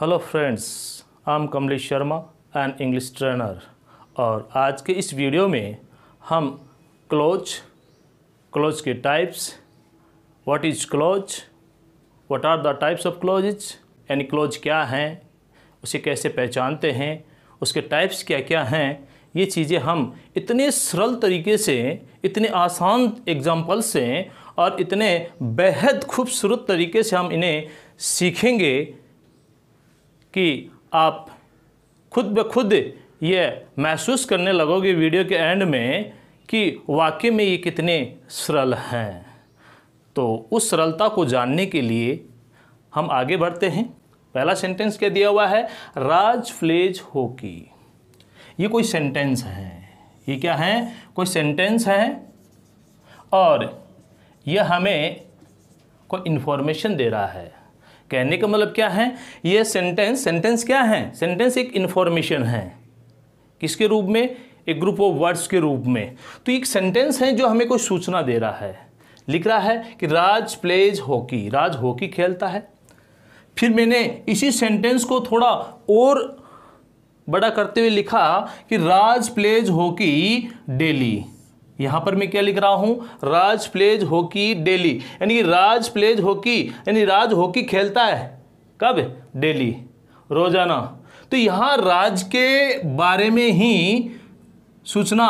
hello friends I am Kamlesh Sharma an English trainer और आज के इस वीडियो में हम क्लोज क्लोज के types what is clause what are the types of clause यानी क्लोज क्या हैं उसे कैसे पहचानते हैं उसके टाइप्स क्या क्या हैं ये चीज़ें हम इतने सरल तरीके से इतने आसान एग्जाम्पल से और इतने बेहद खूबसूरत तरीके से हम इन्हें सीखेंगे कि आप खुद ब खुद ये महसूस करने लगोगे वीडियो के एंड में कि वाक्य में ये कितने सरल हैं तो उस सरलता को जानने के लिए हम आगे बढ़ते हैं पहला सेंटेंस क्या दिया हुआ है राज फ्लेज हो ये कोई सेंटेंस है ये क्या है कोई सेंटेंस है और यह हमें कोई इन्फॉर्मेशन दे रहा है कहने का मतलब क्या है यह सेंटेंस सेंटेंस क्या है सेंटेंस एक इंफॉर्मेशन है किसके रूप में एक ग्रुप ऑफ वर्ड्स के रूप में तो एक सेंटेंस है जो हमें कोई सूचना दे रहा है लिख रहा है कि Raj plays hockey Raj hockey खेलता है फिर मैंने इसी सेंटेंस को थोड़ा और बड़ा करते हुए लिखा कि राज प्लेज हॉकी डेली यहां पर मैं क्या लिख रहा हूं राज प्लेज हॉकी डेली यानी कि राज प्लेज हॉकी यानी राज हॉकी खेलता है कब डेली रोजाना तो यहां राज के बारे में ही सूचना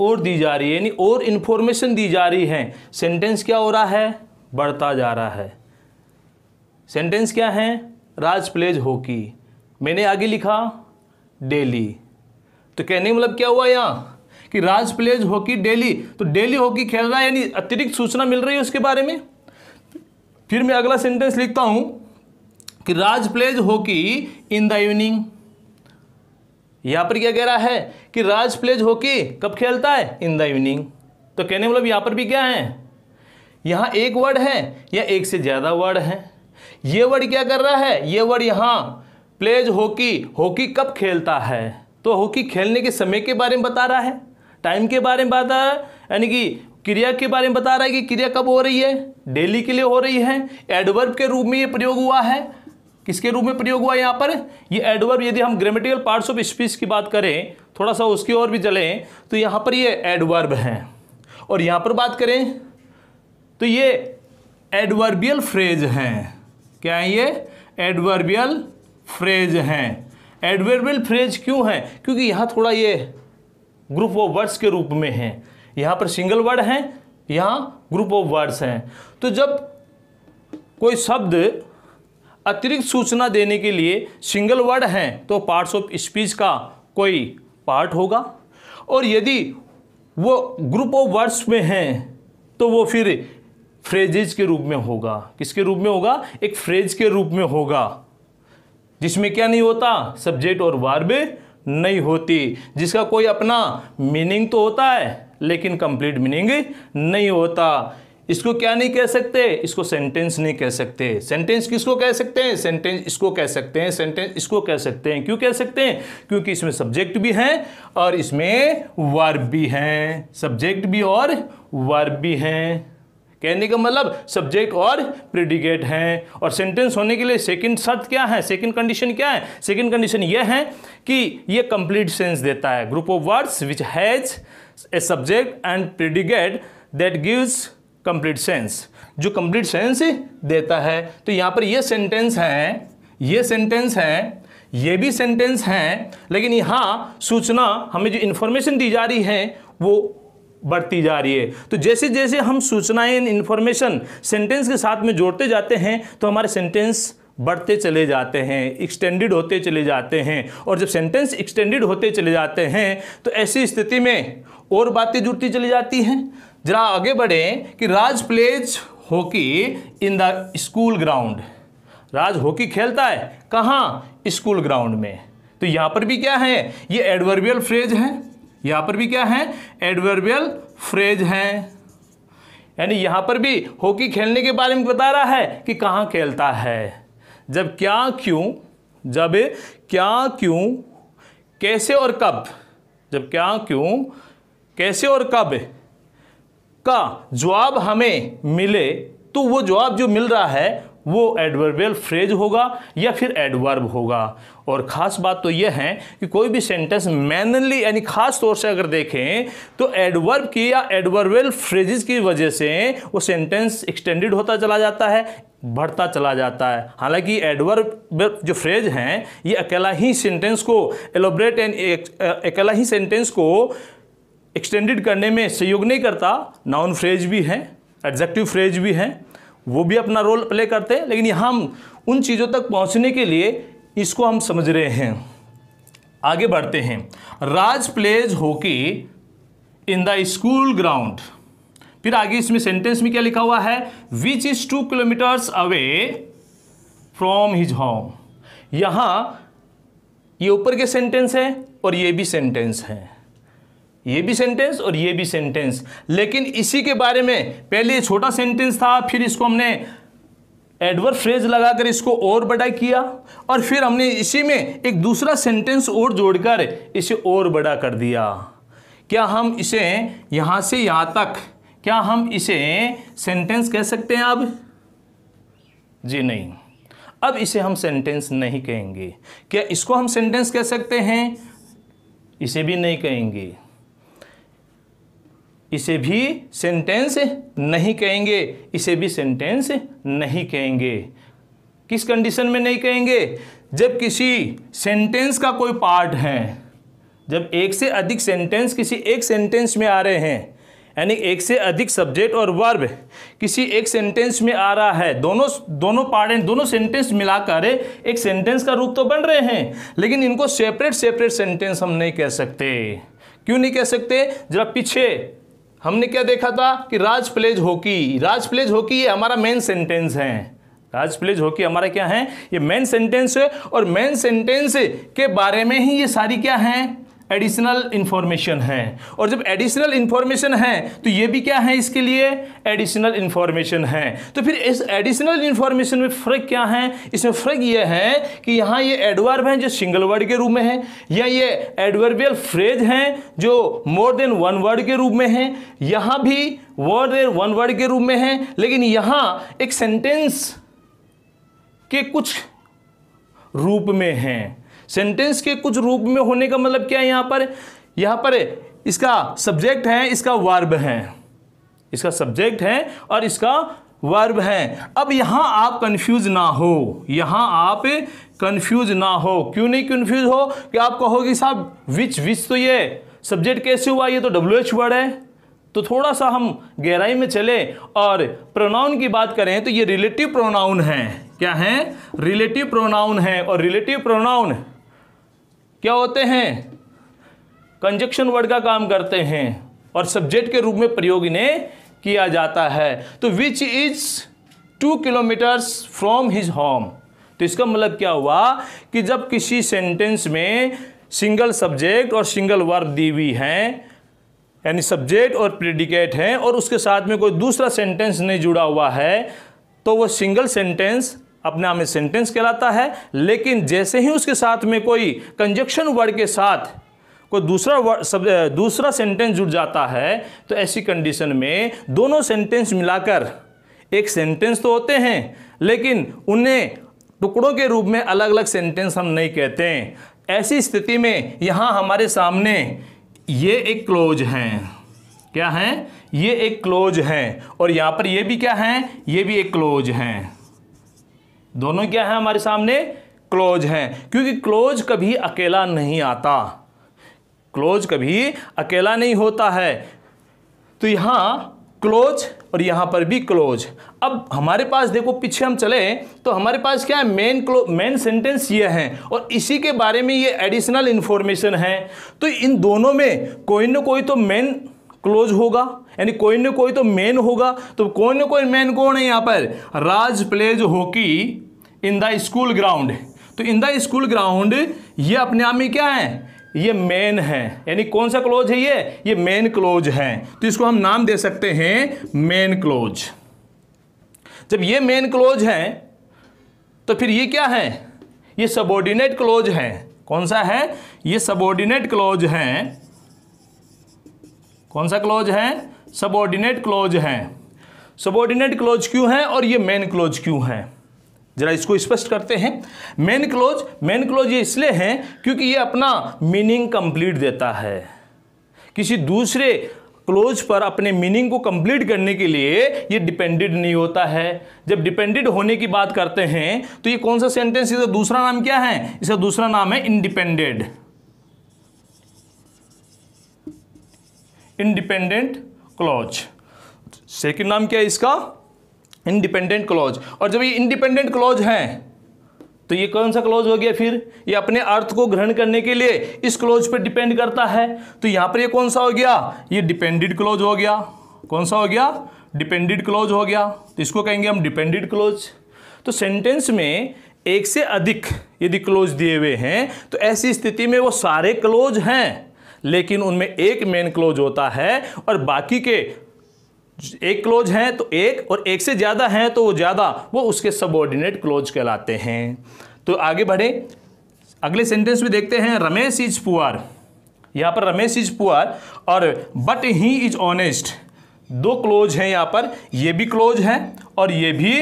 और दी जा रही है यानी और इंफॉर्मेशन दी जा रही है सेंटेंस क्या हो रहा है बढ़ता जा रहा है सेंटेंस क्या है राज प्लेज हॉकी मैंने आगे लिखा डेली तो कहने मतलब क्या हुआ यहां कि राज प्लेज हॉकी डेली तो डेली हॉकी खेल रहा है यानी अतिरिक्त सूचना मिल रही है उसके बारे में फिर मैं अगला सेंटेंस लिखता हूं कि Raj plays hockey in the evening यहां पर क्या कह रहा है कि राज प्लेज हॉकी कब खेलता है इन द इवनिंग तो कहने मतलब यहां पर भी क्या है यहां एक वर्ड है या एक से ज़्यादा वर्ड है ये वर्ड क्या कर रहा है ये वर्ड यहां प्लेज हॉकी हॉकी कब खेलता है तो हॉकी खेलने के समय के बारे में बता रहा है टाइम के बारे में बता रहा है यानी कि क्रिया के बारे में बता रहा है कि क्रिया कब हो रही है डेली के लिए हो रही है एडवर्ब के रूप में ये प्रयोग हुआ है किसके रूप में प्रयोग हुआ यहाँ पर ये एडवर्ब यदि हम ग्रामेटिकल पार्ट्स ऑफ स्पीच की बात करें थोड़ा सा उसकी ओर भी चलें तो यहाँ पर ये एडवर्ब हैं और यहाँ पर बात करें तो ये एडवर्बियल फ्रेज हैं क्या है ये एडवर्बियल फ्रेज हैं एडवर्बियल फ्रेज क्यों हैं क्योंकि यहाँ थोड़ा ये ग्रुप ऑफ वर्ड्स के रूप में हैं यहाँ पर सिंगल वर्ड हैं यहाँ ग्रुप ऑफ वर्ड्स हैं तो जब कोई शब्द अतिरिक्त सूचना देने के लिए सिंगल वर्ड हैं तो पार्ट्स ऑफ स्पीच का कोई पार्ट होगा और यदि वो ग्रुप ऑफ वर्ड्स में हैं तो वो फिर फ्रेजेज के रूप में होगा किसके रूप में होगा एक फ्रेज के रूप में होगा जिसमें क्या नहीं होता सब्जेक्ट और वार्ब नहीं होती जिसका कोई अपना मीनिंग तो होता है लेकिन कंप्लीट मीनिंग नहीं होता इसको क्या नहीं कह सकते इसको सेंटेंस नहीं कह सकते सेंटेंस किसको कह सकते हैं सेंटेंस इसको कह सकते हैं सेंटेंस इसको कह सकते हैं क्यों कह सकते हैं क्योंकि इसमें सब्जेक्ट भी हैं और इसमें वर्ब भी हैं सब्जेक्ट भी और वर्ब भी हैं कहने का मतलब सब्जेक्ट और प्रिडिकेट हैं और सेंटेंस होने के लिए सेकंड शर्त क्या है सेकंड कंडीशन क्या है सेकंड कंडीशन यह है कि यह कंप्लीट सेंस देता है group of words which has a subject and predicate that gives complete sense जो कंप्लीट सेंस देता है तो यहां पर यह सेंटेंस है यह सेंटेंस है ये भी सेंटेंस हैं लेकिन यहाँ सूचना हमें जो इन्फॉर्मेशन दी जा रही है वो बढ़ती जा रही है तो जैसे जैसे हम सूचनाएं इन्फॉर्मेशन सेंटेंस के साथ में जोड़ते जाते हैं तो हमारे सेंटेंस बढ़ते चले जाते हैं एक्सटेंडेड होते चले जाते हैं और जब सेंटेंस एक्सटेंडेड होते चले जाते हैं तो ऐसी स्थिति में और बातें जुड़ती चली जाती हैं जरा आगे बढ़ें कि Raj plays hockey in the school ground Raj hockey खेलता है कहाँ स्कूल ग्राउंड में तो यहाँ पर भी क्या है ये एडवर्बियल फ्रेज है यहां पर भी क्या है एडवर्बियल फ्रेज है यानी यहां पर भी हॉकी खेलने के बारे में बता रहा है कि कहां खेलता है जब क्या क्यों जब क्या क्यों कैसे और कब जब क्या क्यों कैसे और कब का जवाब हमें मिले तो वो जवाब जो मिल रहा है वो एडवर्बियल फ्रेज होगा या फिर एडवर्ब होगा और ख़ास बात तो यह है कि कोई भी सेंटेंस मैनली यानी ख़ास तौर से अगर देखें तो एडवर्ब की या एडवर्बियल फ्रेजेस की वजह से वो सेंटेंस एक्सटेंडेड होता चला जाता है बढ़ता चला जाता है हालांकि एडवर्ब जो फ्रेज हैं ये अकेला ही सेंटेंस को एलोब्रेट एंड अकेला ही सेंटेंस को एक्सटेंडेड करने में सहयोग नहीं करता नाउन फ्रेज भी हैं एडजेक्टिव फ्रेज भी हैं वो भी अपना रोल प्ले करते हैं लेकिन हम उन चीज़ों तक पहुंचने के लिए इसको हम समझ रहे हैं आगे बढ़ते हैं Raj plays hockey in the school ground फिर आगे इसमें सेंटेंस में क्या लिखा हुआ है which is two kilometers away from his home यहां ये ऊपर के सेंटेंस है और ये भी सेंटेंस है ये भी सेंटेंस और ये भी सेंटेंस लेकिन इसी के बारे में पहले छोटा सेंटेंस था फिर इसको हमने एडवर्ड फ्रेज लगाकर इसको और बड़ा किया और फिर हमने इसी में एक दूसरा सेंटेंस और जोड़कर इसे और बड़ा कर दिया क्या हम इसे यहाँ से यहाँ तक क्या हम इसे सेंटेंस कह सकते हैं अब जी नहीं अब इसे हम सेंटेंस नहीं कहेंगे क्या इसको हम सेंटेंस कह सकते हैं इसे भी नहीं कहेंगे इसे भी सेंटेंस नहीं कहेंगे इसे भी सेंटेंस नहीं कहेंगे किस कंडीशन में नहीं कहेंगे जब किसी सेंटेंस का कोई पार्ट है जब एक से अधिक सेंटेंस किसी एक सेंटेंस में आ रहे हैं यानी एक से अधिक सब्जेक्ट और वर्ब किसी एक सेंटेंस में आ रहा है दोनों दोनों पार्ट दोनों सेंटेंस मिलाकर एक सेंटेंस का रूप तो बन रहे हैं लेकिन इनको सेपरेट सेपरेट सेंटेंस हम नहीं कह सकते क्यों नहीं कह सकते जरा पीछे हमने क्या देखा था कि Raj plays hockey Raj plays hockey ये हमारा मेन सेंटेंस है राज प्लेज हॉकी हमारा क्या है ये मेन सेंटेंस है और मेन सेंटेंस के बारे में ही ये सारी क्या है एडिशनल इन्फॉर्मेशन है और जब एडिशनल इन्फॉर्मेशन है तो ये भी क्या है इसके लिए एडिशनल इन्फॉर्मेशन है तो फिर इस एडिशनल इन्फॉर्मेशन में फ़र्क क्या है इसमें फ़र्क यह है कि यहाँ ये एडवर्ब है जो सिंगल वर्ड के रूप में है या ये एडवर्बियल फ्रेज हैं जो मोर देन वन वर्ड के रूप में है यहाँ भी वर्ड देन वन वर्ड के रूप में है लेकिन यहाँ एक सेंटेंस के कुछ रूप में हैं सेंटेंस के कुछ रूप में होने का मतलब क्या है यहां पर यहां पर इसका सब्जेक्ट है इसका वर्ब है इसका सब्जेक्ट है और इसका वर्ब है अब यहां आप कंफ्यूज ना हो यहां आप कंफ्यूज ना हो क्यों नहीं कंफ्यूज हो कि आप कहोगे साहब विच विच तो ये सब्जेक्ट कैसे हुआ ये तो डब्ल्यू एच वर्ड है तो थोड़ा सा हम गहराई में चले और प्रोनाउन की बात करें तो ये रिलेटिव प्रोनाउन है क्या है रिलेटिव प्रोनाउन है और रिलेटिव प्रोनाउन क्या होते हैं कंजक्शन वर्ड का काम करते हैं और सब्जेक्ट के रूप में प्रयोग इन्हें किया जाता है तो which is two kilometres from his home तो इसका मतलब क्या हुआ कि जब किसी सेंटेंस में सिंगल सब्जेक्ट और सिंगल वर्ब दी हुई हैं यानी सब्जेक्ट और प्रेडिकेट हैं और उसके साथ में कोई दूसरा सेंटेंस नहीं जुड़ा हुआ है तो वो सिंगल सेंटेंस अपने आप में सेंटेंस कहलाता है लेकिन जैसे ही उसके साथ में कोई कंजक्शन वर्ड के साथ कोई दूसरा वर्ड सब दूसरा सेंटेंस जुड़ जाता है तो ऐसी कंडीशन में दोनों सेंटेंस मिलाकर एक सेंटेंस तो होते हैं लेकिन उन्हें टुकड़ों के रूप में अलग अलग सेंटेंस हम नहीं कहते हैं ऐसी स्थिति में यहाँ हमारे सामने ये एक क्लोज हैं क्या हैं ये एक क्लोज हैं और यहाँ पर ये भी क्या हैं ये भी एक क्लोज हैं दोनों क्या है हमारे सामने क्लोज हैं क्योंकि क्लोज कभी अकेला नहीं आता क्लोज कभी अकेला नहीं होता है तो यहां क्लोज और यहां पर भी क्लोज अब हमारे पास देखो पीछे हम चले तो हमारे पास क्या है मेन क्लो मेन सेंटेंस ये है और इसी के बारे में ये एडिशनल इन्फॉर्मेशन है तो इन दोनों में कोई ना कोई तो मेन क्लोज होगा यानी कोई ना कोई तो मेन होगा तो कोई ना कोई मेन कौन है यहाँ पर Raj plays hockey in the school ground तो इन द स्कूल ग्राउंड ये अपने आप में क्या है ये मेन है यानी कौन सा क्लोज है ये ये मेन क्लोज है तो इसको हम नाम दे सकते हैं मेन क्लोज जब ये मेन क्लोज है तो फिर ये क्या है ये सबोर्डिनेट क्लोज है कौन सा है ये सबोर्डिनेट क्लोज है कौन सा क्लोज है सबॉर्डिनेट क्लोज है सबॉर्डिनेट क्लोज क्यों है और ये मेन क्लोज क्यों है जरा इसको स्पष्ट करते हैं मेन क्लोज मेन क्लोज ये इसलिए है क्योंकि ये अपना मीनिंग कंप्लीट देता है किसी दूसरे क्लोज पर अपने मीनिंग को कंप्लीट करने के लिए ये डिपेंडेड नहीं होता है जब डिपेंडेड होने की बात करते हैं तो ये कौन सा सेंटेंस इसका दूसरा नाम क्या है इसका दूसरा नाम है इंडिपेंडेड इंडिपेंडेंट क्लॉज सेकंड नाम क्या है इसका इंडिपेंडेंट क्लॉज और जब ये इंडिपेंडेंट क्लॉज है तो ये कौन सा क्लोज हो गया फिर ये अपने अर्थ को ग्रहण करने के लिए इस क्लोज पर डिपेंड करता है तो यहां पर ये कौन सा हो गया ये डिपेंडेंट क्लोज हो गया कौन सा हो गया डिपेंडेंट क्लोज हो गया तो इसको कहेंगे हम डिपेंडेंट क्लोज तो सेंटेंस में एक से अधिक यदि क्लोज दिए हुए हैं तो ऐसी स्थिति में वो सारे क्लोज हैं लेकिन उनमें एक मेन क्लोज होता है और बाकी के एक क्लोज हैं तो एक और एक से ज़्यादा हैं तो वो ज़्यादा वो उसके सबऑर्डिनेट क्लोज कहलाते हैं तो आगे बढ़े अगले सेंटेंस में देखते हैं रमेश इज पुअर यहां पर रमेश इज पुअर और बट ही इज ऑनेस्ट दो क्लोज हैं यहाँ पर ये भी क्लोज हैं और ये भी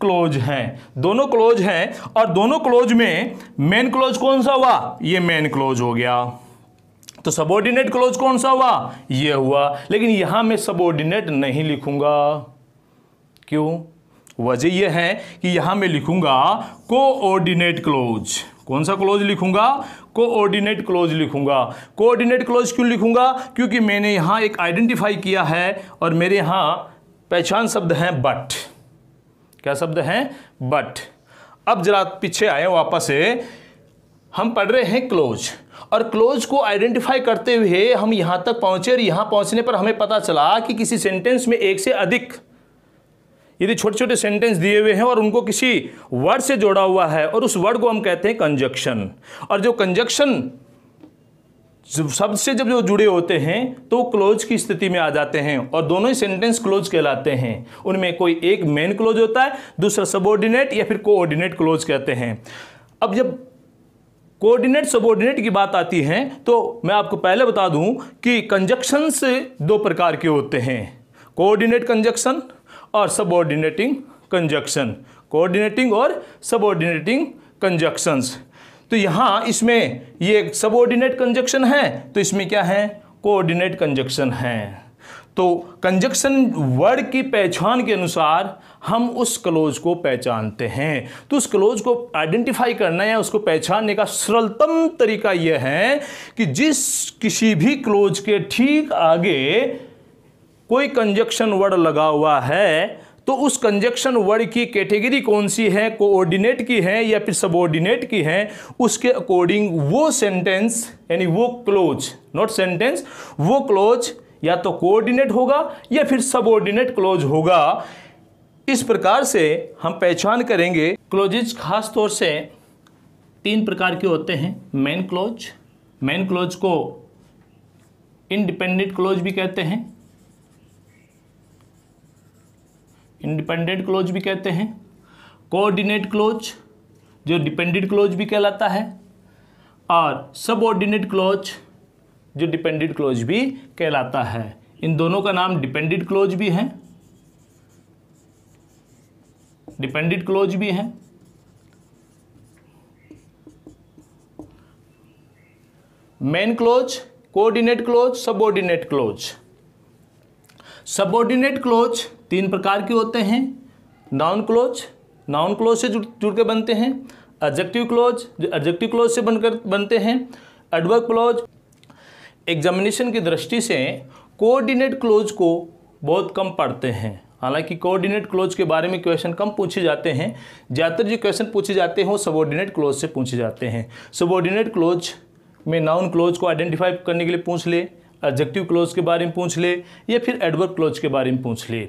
क्लोज हैं दोनों क्लोज हैं और दोनों क्लोज में मेन क्लोज कौन सा हुआ ये मेन क्लोज हो गया तो सबॉर्डिनेट क्लोज कौन सा हुआ यह हुआ लेकिन यहां मैं सबोर्डिनेट नहीं लिखूंगा क्यों वजह यह है कि यहां मैं लिखूंगा कोऑर्डिनेट क्लोज कौन सा क्लोज लिखूंगा कोऑर्डिनेट क्लोज लिखूंगा कोऑर्डिनेट क्लोज क्यों लिखूंगा क्योंकि मैंने यहां एक आइडेंटिफाई किया है और मेरे यहां पहचान शब्द है बट क्या शब्द है बट अब जरा पीछे आए वापस से हम पढ़ रहे हैं क्लोज और क्लोज को आइडेंटिफाई करते हुए हम यहां तक पहुंचे और यहां पहुंचने पर हमें पता चला कि किसी सेंटेंस में एक से अधिक यदि छोटे छोटे सेंटेंस दिए हुए हैं और उनको किसी वर्ड से जोड़ा हुआ है और उस वर्ड को हम कहते हैं कंजक्शन और जो कंजक्शन शब्द से जब जो जुड़े होते हैं तो क्लोज की स्थिति में आ जाते हैं और दोनों ही सेंटेंस क्लोज कहलाते हैं उनमें कोई एक मेन क्लोज होता है दूसरा सबोर्डिनेट या फिर कोऑर्डिनेट क्लोज कहते हैं अब जब कोऑर्डिनेट सबॉर्डिनेट की बात आती है तो मैं आपको पहले बता दूं कि कंजक्शंस दो प्रकार के होते हैं कोऑर्डिनेट कंजक्शन और सबोर्डिनेटिंग कंजक्शन कोऑर्डिनेटिंग और सबोर्डिनेटिंग कंजक्शंस तो यहाँ इसमें ये सबोर्डिनेट कंजक्शन है तो इसमें क्या है कोऑर्डिनेट कंजक्शन है तो कंजक्शन वर्ड की पहचान के अनुसार हम उस क्लोज को पहचानते हैं तो उस क्लोज को आइडेंटिफाई करना या उसको पहचानने का सरलतम तरीका यह है कि जिस किसी भी क्लोज के ठीक आगे कोई कंजक्शन वर्ड लगा हुआ है तो उस कंजक्शन वर्ड की कैटेगरी कौन सी है कोऑर्डिनेट की है या फिर सबऑर्डिनेट की है उसके अकॉर्डिंग वो सेंटेंस यानी वो क्लोज नॉट सेंटेंस वो क्लोज या तो कोऑर्डिनेट होगा या फिर सबऑर्डिनेट क्लोज होगा इस प्रकार से हम पहचान करेंगे क्लोजेज खास तौर से तीन प्रकार के होते हैं मेन क्लोज मेन क्लोज को इनडिपेंडेंट क्लोज भी कहते हैं इंडिपेंडेंट क्लोज भी कहते हैं कोऑर्डिनेट क्लोज जो डिपेंडेंट क्लोज भी कहलाता है और सबऑर्डिनेट क्लोज जो डिपेंडेंट क्लोज भी कहलाता है इन दोनों का नाम डिपेंडेंट क्लोज भी है डिपेंडेंट क्लोज भी है main clause coordinate clause subordinate clause subordinate clause तीन प्रकार के होते हैं नाउन क्लोज नाउन क्लोज से जुड़ जुड़ के बनते हैं एडजेक्टिव क्लोज जो एडजेक्टिव क्लोज से बनकर बनते हैं एडवर्क क्लोज एग्जामिनेशन की दृष्टि से कोऑर्डिनेट क्लोज को बहुत कम पढ़ते हैं हालांकि कोऑर्डिनेट क्लोज के बारे में क्वेश्चन कम पूछे जाते हैं ज़्यादातर जो क्वेश्चन पूछे जाते हैं वो सबॉर्डिनेट क्लोज से पूछे जाते हैं सबॉर्डिनेट क्लोज में नाउन क्लोज को आइडेंटिफाई करने के लिए पूछ ले एडजेक्टिव क्लोज के बारे में पूछ ले या फिर एडवर्ब क्लोज के बारे में पूछ ले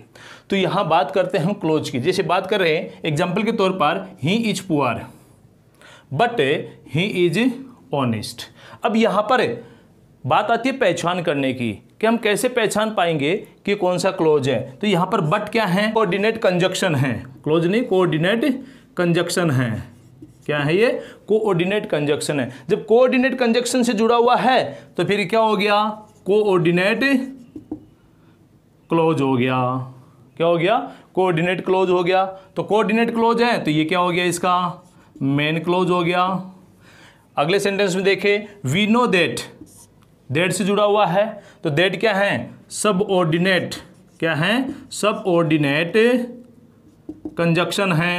तो यहाँ बात करते हैं हम क्लोज की जैसे बात कर रहे हैं एग्जाम्पल के तौर पर he is poor but he is honest अब यहाँ पर बात आती है पहचान करने की कि हम कैसे पहचान पाएंगे कि कौन सा क्लोज है तो यहाँ पर बट क्या है कोऑर्डिनेट कंजक्शन है क्लोज नहीं कोऑर्डिनेट कंजक्शन है क्या है ये कोऑर्डिनेट कंजक्शन है जब कोऑर्डिनेट कंजक्शन से जुड़ा हुआ है तो फिर क्या हो गया कोऑर्डिनेट क्लोज हो गया क्या हो गया कोऑर्डिनेट क्लोज हो गया तो कोऑर्डिनेट क्लोज है तो ये क्या हो गया इसका मेन क्लोज हो गया अगले सेंटेंस में देखे वी नो दैट डेड से जुड़ा हुआ है तो डेड क्या है सब ऑर्डिनेट क्या है सब ऑर्डिनेट कंजक्शन है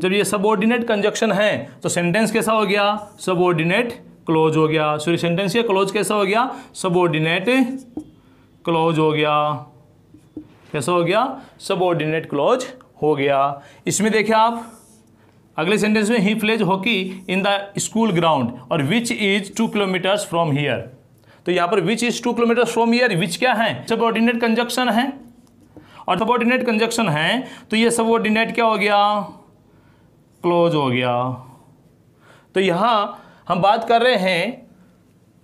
जब ये सब ऑर्डिनेट कंजक्शन है तो सेंटेंस कैसा हो गया सब ऑर्डिनेट क्लोज हो गया सॉरी सेंटेंस का क्लोज कैसा हो गया सब ऑर्डिनेट क्लोज हो गया कैसा हो गया सब ऑर्डिनेट क्लोज हो गया इसमें देखिए आप अगले सेंटेंस में he plays hockey in the school ground और which is two kilometres from here तो यहाँ पर which is two kilometre from here which क्या है ऑर्डिनेट कंजक्शन है और ऑर्डिनेट कंजक्शन है तो ये ऑर्डिनेट क्या हो गया क्लोज हो गया तो यहाँ हम बात कर रहे हैं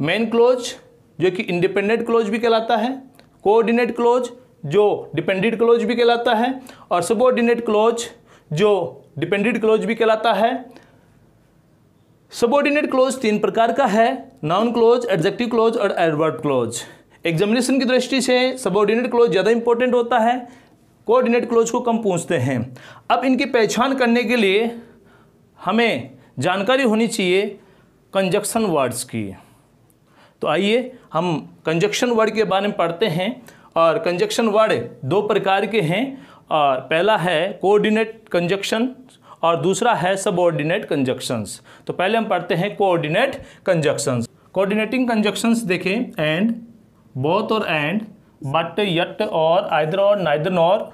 मेन क्लोज जो कि इंडिपेंडेंट क्लोज भी कहलाता है कोऑर्डिनेट क्लोज जो डिपेंडेंट क्लोज भी कहलाता है और सबऑर्डिनेट क्लोज जो डिपेंडेंट क्लोज भी कहलाता है सबॉर्डिनेट क्लोज तीन प्रकार का है नॉन क्लोज एडजेक्टिव क्लोज और एडवर्ड क्लोज एग्जामिनेशन की दृष्टि से सबॉर्डिनेट क्लोज ज़्यादा इंपॉर्टेंट होता है कोऑर्डिनेट क्लोज को कम पूछते हैं अब इनकी पहचान करने के लिए हमें जानकारी होनी चाहिए कंजक्शन वर्ड्स की तो आइए हम कंजक्शन वर्ड के बारे में पढ़ते हैं और कंजक्शन वर्ड दो प्रकार के हैं और पहला है कोऑर्डिनेट कंजक्शन और दूसरा है सबऑर्डिनेट कंजक्शंस तो पहले हम पढ़ते हैं कोऑर्डिनेट कंजक्शंस कोऑर्डिनेटिंग कंजक्शंस देखें and both or and but yet or either or neither nor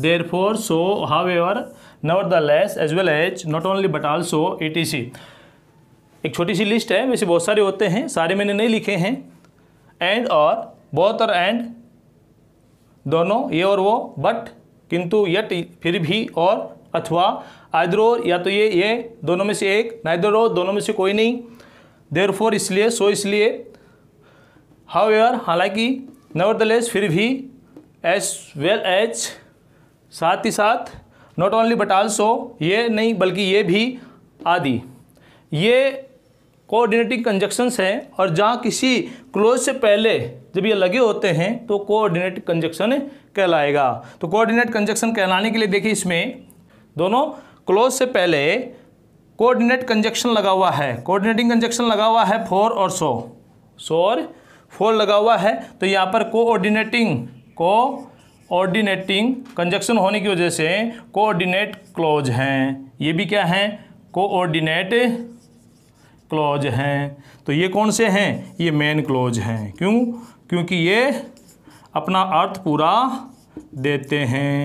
therefore so however nevertheless as well as not only but also E T C एक छोटी सी list है वैसे बहुत सारे होते हैं सारे मैंने नहीं लिखे हैं एंड और बोथ और एंड दोनों ये और वो बट किंतु यट फिर भी और अथवा आयद्रो या तो ये ये दोनों में से एक नाइदर दोनों में से कोई नहीं देर फोर इसलिए सो इसलिए हाउ एयर हालांकि नवर फिर भी एज वेल एज साथ ही साथ नॉट ओनली बट आल्सो ये नहीं बल्कि ये भी आदि ये कोऑर्डिनेटिंग कंजक्शंस हैं और जहाँ किसी क्लोज से पहले जब ये लगे होते हैं तो कोऑर्डिनेट कंजक्शन कहलाएगा तो कोऑर्डिनेट कंजक्शन कहलाने के लिए देखिए इसमें दोनों क्लोज से पहले कोऑर्डिनेट कंजक्शन लगा हुआ है कोऑर्डिनेटिंग कंजक्शन लगा हुआ है फोर और सो सो और फोर लगा हुआ है तो यहाँ पर कोऑर्डिनेटिंग को ऑर्डिनेटिंग कंजक्शन होने की वजह से कोऑर्डिनेट क्लोज हैं ये भी क्या हैं कोऑर्डिनेट क्लॉज हैं तो ये कौन से हैं ये मेन क्लॉज हैं क्यों क्योंकि ये अपना अर्थ पूरा देते हैं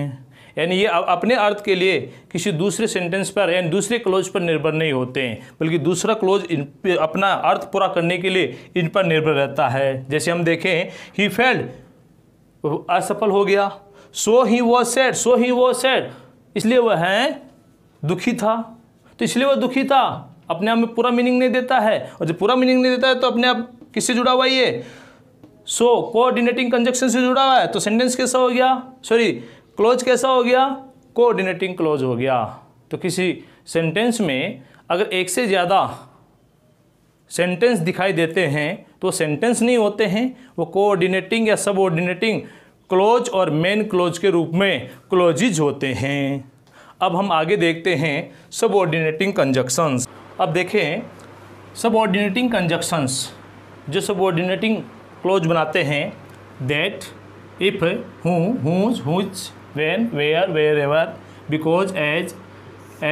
यानी ये अपने अर्थ के लिए किसी दूसरे सेंटेंस पर यानी दूसरे क्लोज पर निर्भर नहीं होते हैं बल्कि दूसरा क्लोज इन अपना अर्थ पूरा करने के लिए इन पर निर्भर रहता है जैसे हम देखें ही फेल्ड असफल हो गया सो ही वो सैड सो ही वो सैड इसलिए वह हैं दुखी था तो इसलिए वह दुखी था अपने आप में पूरा मीनिंग नहीं देता है और जब पूरा मीनिंग नहीं देता है तो अपने आप किससे जुड़ा हुआ ये सो कोऑर्डिनेटिंग कंजक्शन से जुड़ा हुआ है तो सेंटेंस कैसा हो गया सॉरी क्लोज कैसा हो गया कोऑर्डिनेटिंग क्लोज हो गया तो किसी सेंटेंस में अगर एक से ज़्यादा सेंटेंस दिखाई देते हैं तो सेंटेंस नहीं होते हैं वो कोऑर्डिनेटिंग या सबऑर्डिनेटिंग क्लोज और मेन क्लोज के रूप में क्लोजिज होते हैं अब हम आगे देखते हैं सबऑर्डिनेटिंग कंजक्शंस अब देखें सबऑर्डिनेटिंग कंजक्शंस जो सबऑर्डिनेटिंग क्लोज बनाते हैं that if who whose whose when where wherever because as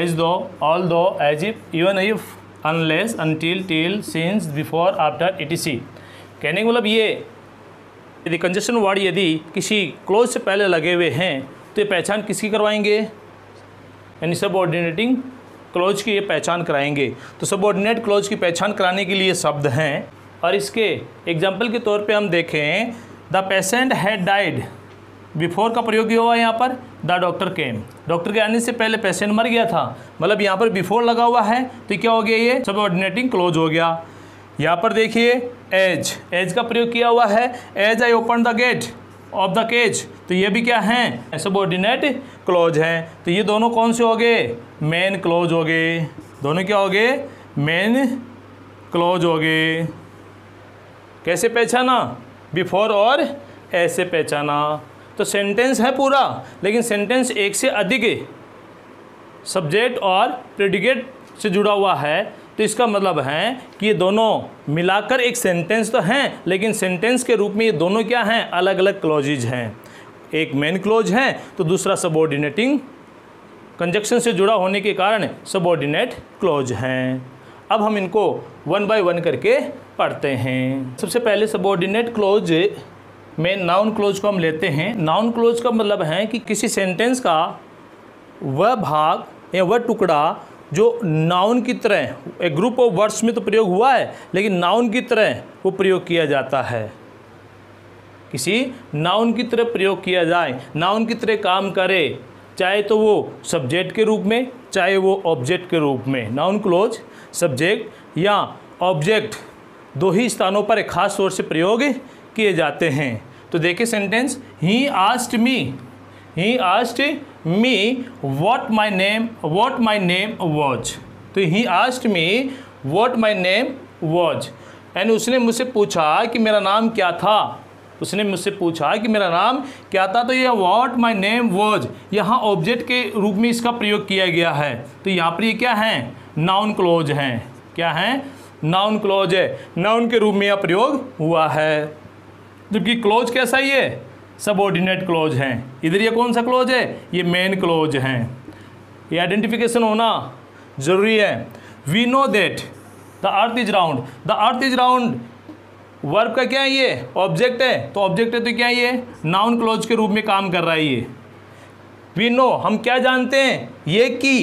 as though although as if even if unless until till since before after E C कहने का मतलब ये यदि congestion word यदि किसी close से पहले लगे हुए हैं तो ये पहचान किसकी करवाएंगे यानी सब ऑर्डिनेटिंग क्लोज की ये पहचान कराएंगे तो सबॉर्डिनेट क्लोज की पहचान कराने के लिए शब्द हैं और इसके एग्जाम्पल के तौर पर हम देखें the patient had died before का प्रयोग हुआ यहाँ पर द डॉक्टर केम डॉक्टर के आने से पहले पेशेंट मर गया था मतलब यहाँ पर बिफोर लगा हुआ है तो क्या हो गया ये ऑर्डिनेटिंग क्लोज हो गया यहाँ पर देखिए एज एज का प्रयोग किया हुआ है as I open the gate of the cage तो ये भी क्या है ऑर्डिनेट क्लोज हैं तो ये दोनों कौन से हो गए मेन क्लोज हो गए दोनों क्या हो गए मेन क्लोज हो गए कैसे पहचाना बिफोर और ऐसे पहचाना तो सेंटेंस है पूरा लेकिन सेंटेंस एक से अधिक सब्जेक्ट और प्रेडिकेट से जुड़ा हुआ है तो इसका मतलब है कि ये दोनों मिलाकर एक सेंटेंस तो हैं लेकिन सेंटेंस के रूप में ये दोनों क्या हैं अलग अलग क्लोजिज हैं एक मेन क्लोज है तो दूसरा सबॉर्डिनेटिंग कंजक्शन से जुड़ा होने के कारण सबॉर्डिनेट क्लोज हैं अब हम इनको वन बाय वन करके पढ़ते हैं सबसे पहले सबॉर्डिनेट क्लोज में नाउन क्लोज को हम लेते हैं नाउन क्लोज का मतलब है कि किसी सेंटेंस का वह भाग या वह टुकड़ा जो नाउन की तरह एक ग्रुप ऑफ वर्ड्स में तो प्रयोग हुआ है लेकिन नाउन की तरह वो प्रयोग किया जाता है किसी नाउन की तरह प्रयोग किया जाए नाउन की तरह काम करे चाहे तो वो सब्जेक्ट के रूप में चाहे वो ऑब्जेक्ट के रूप में नाउन क्लोज सब्जेक्ट या ऑब्जेक्ट दो ही स्थानों पर एक खास तौर से प्रयोग किए जाते हैं तो देखिए sentence he asked me he asked me what my name what my name was तो he asked me what my name was and उसने मुझसे पूछा कि मेरा नाम क्या था उसने मुझसे पूछा कि मेरा नाम क्या था तो ये वॉट माई नेम वॉज यहाँ ऑब्जेक्ट के रूप में इसका प्रयोग किया गया है तो यहाँ पर ये क्या है नाउन क्लोज हैं क्या हैं नाउन क्लोज है नाउन के रूप में यह प्रयोग हुआ है जबकि क्लोज कैसा ये सब सबऑर्डिनेट क्लोज हैं इधर ये कौन सा क्लोज है ये मेन क्लोज हैं ये आइडेंटिफिकेशन होना ज़रूरी है we know that the earth is round the earth is round verb का क्या है ये ऑब्जेक्ट है तो ऑब्जेक्ट है तो क्या है ये नाउन क्लोज के रूप में काम कर रहा है ये वी नो हम क्या जानते हैं ये कि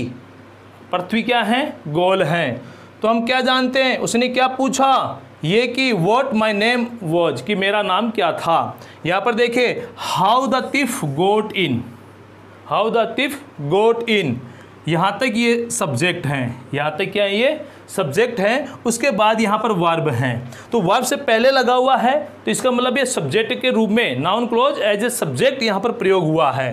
पृथ्वी क्या है गोल है तो हम क्या जानते हैं उसने क्या पूछा ये कि वॉट माई नेम वॉज कि मेरा नाम क्या था यहाँ पर देखे how the thief got in how the thief got in यहाँ तक ये सब्जेक्ट हैं यहाँ तक क्या है ये सब्जेक्ट हैं उसके बाद यहाँ पर वर्ब हैं तो वर्ब से पहले लगा हुआ है तो इसका मतलब ये सब्जेक्ट के रूप में noun clause as a subject यहाँ पर प्रयोग हुआ है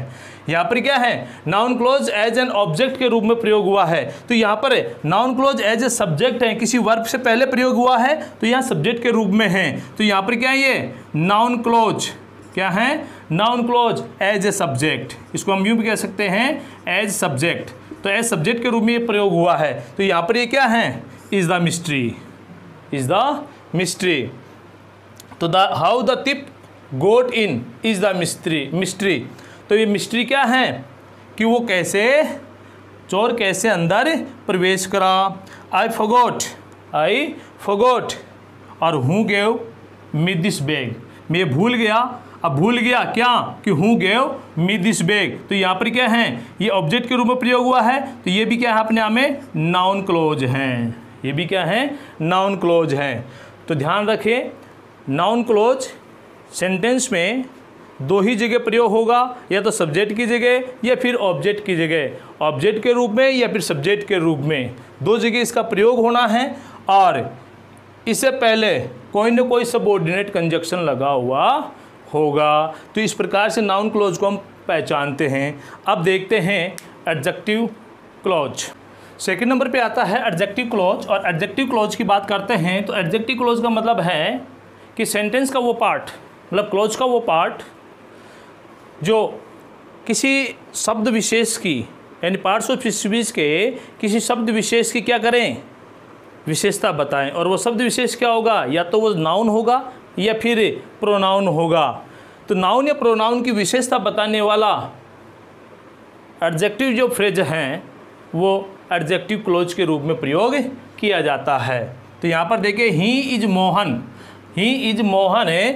यहाँ पर क्या है noun clause as an object के रूप में प्रयोग हुआ है तो यहाँ पर noun clause as a subject है किसी वर्ब से पहले प्रयोग हुआ है तो यहाँ सब्जेक्ट के रूप में है तो यहाँ पर क्या है ये नाउन क्लोज क्या है noun clause as a subject इसको हम यूँ भी कह सकते हैं एज सब्जेक्ट तो एज सब्जेक्ट के रूप में ये प्रयोग हुआ है तो यहाँ पर ये क्या है is the mystery is the mystery तो the how the tip got in is the mystery mystery तो ये मिस्ट्री क्या है कि वो कैसे चोर कैसे अंदर प्रवेश करा आई फगोट आई फगोट और हूँ गेव मिथ दिस बैग मैं भूल गया अब भूल गया क्या कि who gave me this bag तो यहाँ पर क्या है ये ऑब्जेक्ट के रूप में प्रयोग हुआ है तो ये भी क्या है अपने आप में नाउन क्लोज हैं ये भी क्या है नाउन क्लोज है तो ध्यान रखें नाउन क्लोज सेंटेंस में दो ही जगह प्रयोग होगा या तो सब्जेक्ट की जगह या फिर ऑब्जेक्ट की जगह ऑब्जेक्ट के रूप में या फिर सब्जेक्ट के रूप में दो जगह इसका प्रयोग होना है और इससे पहले कोई ना कोई सबॉर्डिनेट कंजक्शन लगा हुआ होगा तो इस प्रकार से नाउन क्लोज को हम पहचानते हैं अब देखते हैं एडजेक्टिव क्लोज सेकेंड नंबर पे आता है एडजेक्टिव क्लॉज और एडजेक्टिव क्लॉज की बात करते हैं तो एडजेक्टिव क्लोज का मतलब है कि सेंटेंस का वो पार्ट मतलब क्लोज का वो पार्ट जो किसी शब्द विशेष की यानी पार्ट्स ऑफ स्पीच के किसी शब्द विशेष की क्या करें विशेषता बताएं और वो शब्द विशेष क्या होगा या तो वो नाउन होगा या फिर प्रोनाउन होगा तो नाउन या प्रोनाउन की विशेषता बताने वाला एडजेक्टिव जो फ्रेज हैं वो एडजेक्टिव क्लोज के रूप में प्रयोग किया जाता है तो यहाँ पर देखिए he is Mohan he is Mohan है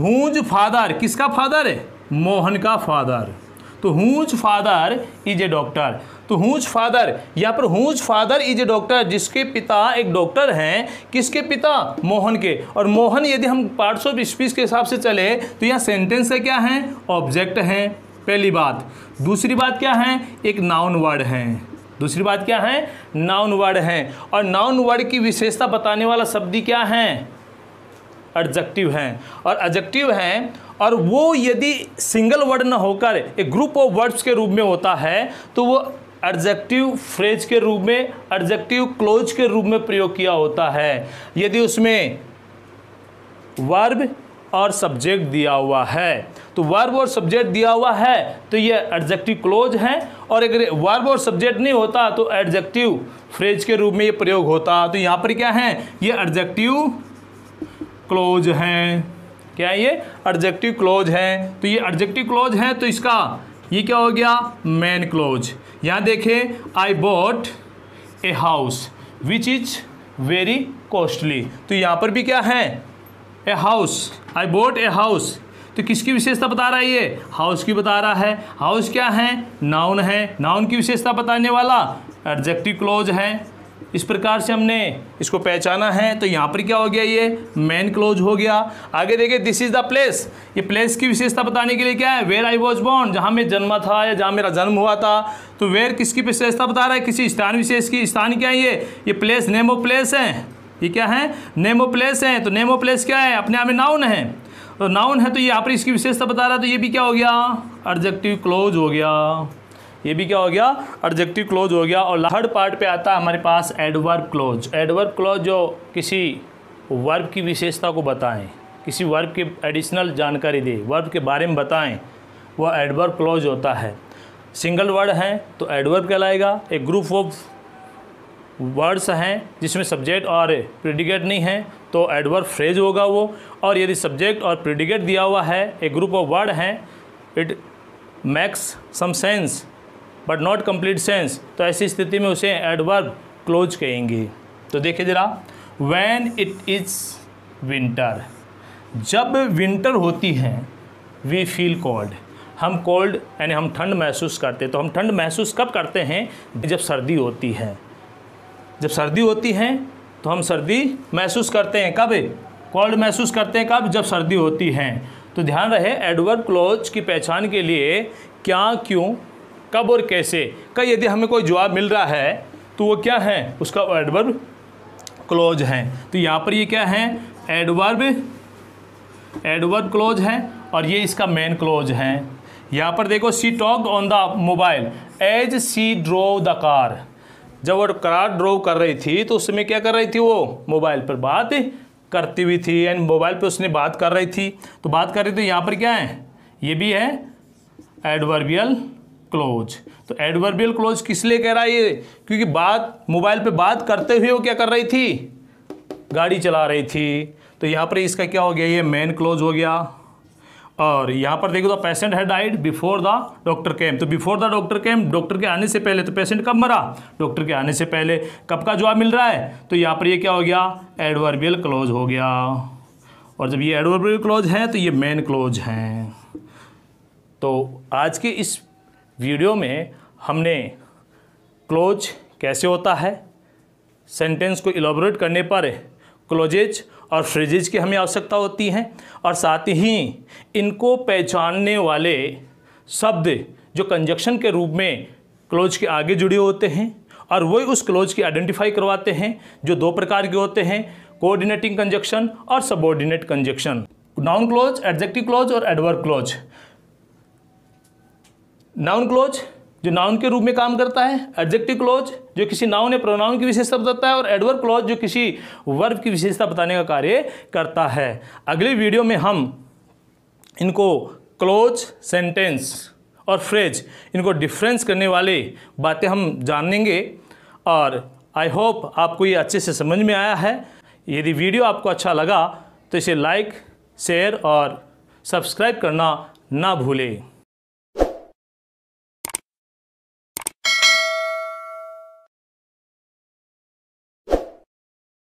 हुज फादर किसका फादर है मोहन का फादर तो whose father is a doctor तो हुज फादर यहाँ पर whose father is a doctor जिसके पिता एक डॉक्टर हैं किसके पिता मोहन के और मोहन यदि हम पार्ट्स ऑफ स्पीच के हिसाब से चले तो यहाँ सेंटेंस है क्या है ऑब्जेक्ट हैं पहली बात दूसरी बात क्या है एक नाउन वर्ड है दूसरी बात क्या है नाउन वर्ड है और नाउन वर्ड की विशेषता बताने वाला शब्द क्या है एडजेक्टिव है और एडजेक्टिव है और वो यदि सिंगल वर्ड ना होकर एक ग्रुप ऑफ वर्ड्स के रूप में होता है तो वो एडजेक्टिव फ्रेज के रूप में एडजेक्टिव क्लोज के रूप में प्रयोग किया होता है यदि उसमें वर्ब और सब्जेक्ट दिया हुआ है तो वर्ब और सब्जेक्ट दिया हुआ है तो ये एडजेक्टिव क्लोज है और अगर वर्ब और सब्जेक्ट नहीं होता तो एडजेक्टिव फ्रेज के रूप में ये प्रयोग होता तो यहाँ पर क्या है ये एडजेक्टिव क्लोज हैं क्या है ये एडजेक्टिव क्लोज है तो ये एडजेक्टिव क्लोज है तो इसका ये क्या हो गया मैन क्लोज यहाँ देखें I bought a house which is very costly तो यहाँ पर भी क्या है a house I bought a house तो किसकी विशेषता बता रहा है ये हाउस की बता रहा है हाउस क्या है नाउन है नाउन की विशेषता बताने वाला एडजेक्टिव क्लोज है इस प्रकार से हमने इसको पहचाना है तो यहाँ पर क्या हो गया ये मैन क्लोज हो गया आगे देखिए दिस इज़ द प्लेस ये प्लेस की विशेषता बताने के लिए क्या है वेयर आई वॉज बॉर्न जहाँ मैं जन्मा था या जहाँ मेरा जन्म हुआ था तो वेयर किसकी विशेषता बता रहा है किसी स्थान विशेष की स्थान क्या है ये ये प्लेस नेम ऑफ प्लेस है ये क्या है नेमो प्लेस है तो नेमो प्लेस क्या है अपने आप में नाउन है तो नाउन है तो यहाँ पर इसकी विशेषता बता रहा है तो ये भी क्या हो गया अर्जेक्टिव क्लोज हो गया ये भी क्या हो गया ऑब्जेक्टिव क्लोज हो गया और थर्ड पार्ट पे आता है हमारे पास एडवर्ब क्लोज एडवर्ब क्लोज जो किसी वर्ब की विशेषता को बताएं किसी वर्ब की एडिशनल जानकारी दे वर्ब के बारे में बताएं वह एडवर्ब क्लोज होता है सिंगल वर्ड हैं तो एडवर्ब कहलाएगा एक ग्रुप ऑफ वर्ड्स हैं जिसमें सब्जेक्ट और प्रिडिकेट नहीं है तो एडवर्ब फ्रेज होगा वो और यदि सब्जेक्ट और प्रिडिकेट दिया हुआ है एक ग्रुप ऑफ वर्ड हैं it makes some sense but not complete sense तो ऐसी स्थिति में उसे एडवर्ब क्लोज कहेंगे तो देखिए ज़रा वैन इट इज़ विंटर जब विंटर होती है वी फील कोल्ड हम कोल्ड यानी हम ठंड महसूस करते हैं तो हम ठंड महसूस कब करते हैं जब सर्दी होती है जब सर्दी होती है तो हम सर्दी महसूस करते हैं कब कोल्ड महसूस करते हैं कब जब सर्दी होती है तो ध्यान रहे एडवर्ड क्लोज की पहचान के लिए क्या क्यों कब और कैसे का यदि हमें कोई जवाब मिल रहा है तो वो क्या है उसका एडवर्ब क्लोज है तो यहाँ पर ये क्या है एडवर्ब एडवर्ब क्लोज है और ये इसका मेन क्लोज है यहाँ पर देखो she talk on the mobile as she drove the car जब वो कार ड्रोव कर रही थी तो उस समय क्या कर रही थी वो मोबाइल पर बात करती हुई थी एंड मोबाइल पे उसने बात कर रही थी तो बात कर रही थी यहाँ पर क्या है ये भी है एडवर्बियल क्लोज तो एडवर्बियल क्लोज किस लिए कह रहा है ये क्योंकि बात मोबाइल पे बात करते हुए वो क्या कर रही थी गाड़ी चला रही थी तो यहाँ पर इसका क्या हो गया ये मेन क्लोज हो गया और यहाँ पर देखो तो पेशेंट है died before the doctor came तो before the doctor came doctor के आने से पहले तो पेशेंट कब मरा डॉक्टर के आने से पहले कब का जवाब मिल रहा है तो यहाँ पर ये क्या हो गया एडवर्बियल क्लोज हो गया और जब ये एडवर्बियल क्लोज हैं तो ये मेन क्लोज हैं तो आज के इस वीडियो में हमने क्लोज कैसे होता है सेंटेंस को इलाबोरेट करने पर क्लोजेज और फ्रेजेज की हमें आवश्यकता होती है और साथ ही इनको पहचानने वाले शब्द जो कंजक्शन के रूप में क्लोज के आगे जुड़े होते हैं और वही उस क्लोज की आइडेंटिफाई करवाते हैं जो दो प्रकार के होते हैं कोऑर्डिनेटिंग कंजक्शन और subordinate conjunction noun clause adjective clause और एडवर्क क्लोज नाउन क्लोज जो नाउन के रूप में काम करता है एडजेक्टिव क्लोज जो किसी नाउन या प्रोनाउन की विशेषता बताता है और एडवर्ब क्लोज जो किसी वर्ब की विशेषता बताने का कार्य करता है अगली वीडियो में हम इनको क्लोज सेंटेंस और फ्रेज इनको डिफरेंस करने वाले बातें हम जानेंगे और आई होप आपको ये अच्छे से समझ में आया है यदि वीडियो आपको अच्छा लगा तो इसे लाइक शेयर और सब्सक्राइब करना ना भूलें